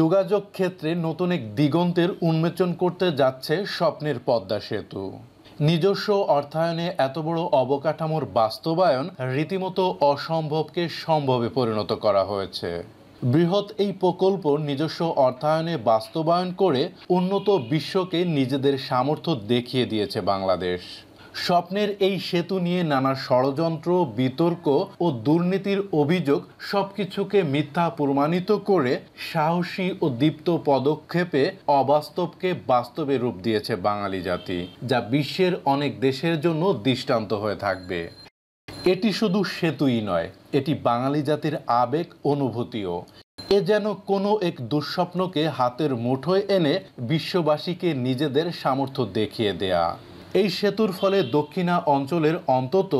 যোগাযোগ ক্ষেত্রে নতুন এক দিগন্তের উন্মোচন করতে যাচ্ছে স্বপ্নের পদ্মা সেতু নিজস্ব অর্থায়নে এত বড় অবকাঠামোর বাস্তবায়ন রীতিমতো অসম্ভবকে সম্ভবে পরিণত করা হয়েছে বৃহৎ এই প্রকল্প নিজস্ব অর্থায়নে বাস্তবায়ন করে উন্নত বিশ্বকে নিজেদের সামর্থ্য দেখিয়ে দিয়েছে বাংলাদেশ স্বপ্নের এই সেতু নিয়ে নানা ষড়যন্ত্র বিতর্ক ও দুর্নীতির অভিযোগ সবকিছুকে মিথ্যা প্রমাণিত করে সাহসী ও দীপ্ত পদক্ষেপে অবাস্তবকে বাস্তবে রূপ দিয়েছে বাঙালি জাতি যা বিশ্বের অনেক দেশের জন্য দৃষ্টান্ত হয়ে থাকবে এটি শুধু সেতুই নয় এটি বাঙালি জাতির আবেগ অনুভূতিও এ যেন কোনো এক দুঃস্বপ্নকে হাতের মুঠোয় এনে বিশ্ববাসীকে নিজেদের সামর্থ্য দেখিয়ে দেয়া এই সেতুর ফলে দক্ষিণা অঞ্চলের অন্তত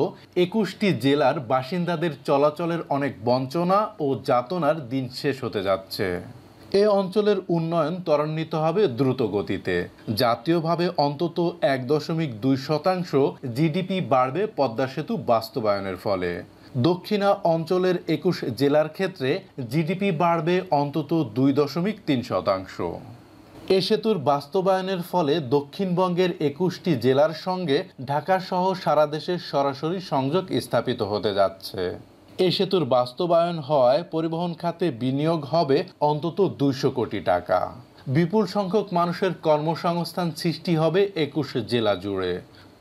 একুশটি জেলার বাসিন্দাদের চলাচলের অনেক বঞ্চনা ও যাতনার দিন শেষ হতে যাচ্ছে এ অঞ্চলের উন্নয়ন ত্বরান্বিত হবে দ্রুত গতিতে জাতীয়ভাবে অন্তত এক দশমিক দুই শতাংশ জিডিপি বাড়বে পদ্মা সেতু বাস্তবায়নের ফলে দক্ষিণা অঞ্চলের একুশ জেলার ক্ষেত্রে জিডিপি বাড়বে অন্তত দুই দশমিক তিন শতাংশ এ সেতুর বাস্তবায়নের ফলে দক্ষিণবঙ্গের একুশটি জেলার সঙ্গে ঢাকাসহ সারা দেশের সরাসরি সংযোগ স্থাপিত হতে যাচ্ছে এ সেতুর বাস্তবায়ন হওয়ায় পরিবহন খাতে বিনিয়োগ হবে অন্তত দুইশো কোটি টাকা বিপুল সংখ্যক মানুষের কর্মসংস্থান সৃষ্টি হবে একুশ জেলা জুড়ে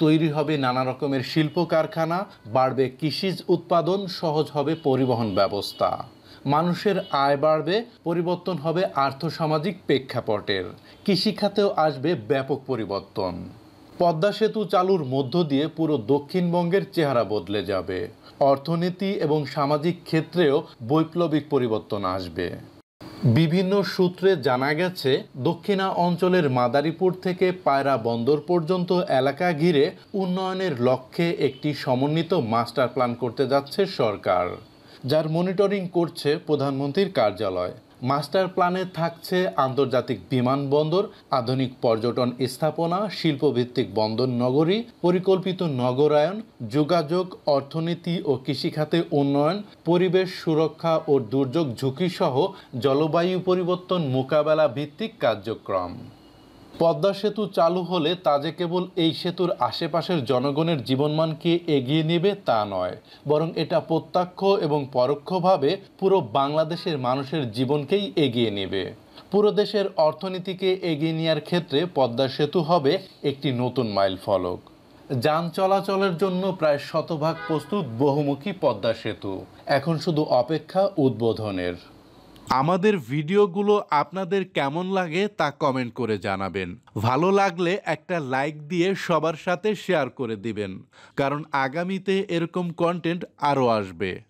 তৈরি হবে নানা রকমের শিল্প কারখানা বাড়বে কৃষিজ উৎপাদন সহজ হবে পরিবহন ব্যবস্থা মানুষের আয় বাড়বে পরিবর্তন হবে আর্থসামাজিক প্রেক্ষাপটের কৃষিখাতেও আসবে ব্যাপক পরিবর্তন পদ্মা সেতু চালুর মধ্য দিয়ে পুরো দক্ষিণবঙ্গের চেহারা বদলে যাবে অর্থনীতি এবং সামাজিক ক্ষেত্রেও বৈপ্লবিক পরিবর্তন আসবে বিভিন্ন সূত্রে জানা গেছে দক্ষিণা অঞ্চলের মাদারীপুর থেকে পায়রা বন্দর পর্যন্ত এলাকা ঘিরে উন্নয়নের লক্ষ্যে একটি সমন্বিত মাস্টার প্ল্যান করতে যাচ্ছে সরকার যার মনিটরিং করছে প্রধানমন্ত্রীর কার্যালয় মাস্টার প্ল্যানে থাকছে আন্তর্জাতিক বিমানবন্দর আধুনিক পর্যটন স্থাপনা শিল্পভিত্তিক বন্দর নগরী পরিকল্পিত নগরায়ন যোগাযোগ অর্থনীতি ও কৃষিখাতে উন্নয়ন পরিবেশ সুরক্ষা ও দুর্যোগ ঝুঁকিসহ জলবায়ু পরিবর্তন মোকাবেলা ভিত্তিক কার্যক্রম পদ্মা সেতু চালু হলে তা যে কেবল এই সেতুর আশেপাশের জনগণের জীবনমানকে এগিয়ে নেবে তা নয় বরং এটা প্রত্যক্ষ এবং পরোক্ষভাবে পুরো বাংলাদেশের মানুষের জীবনকেই এগিয়ে নেবে পুরো দেশের অর্থনীতিকে এগিয়ে নেওয়ার ক্ষেত্রে পদ্মা সেতু হবে একটি নতুন মাইল ফলক যান চলাচলের জন্য প্রায় শতভাগ প্রস্তুত বহুমুখী পদ্মা সেতু এখন শুধু অপেক্ষা উদ্বোধনের আমাদের ভিডিওগুলো আপনাদের কেমন লাগে তা কমেন্ট করে জানাবেন ভালো লাগলে একটা লাইক দিয়ে সবার সাথে শেয়ার করে দিবেন কারণ আগামীতে এরকম কন্টেন্ট আরও আসবে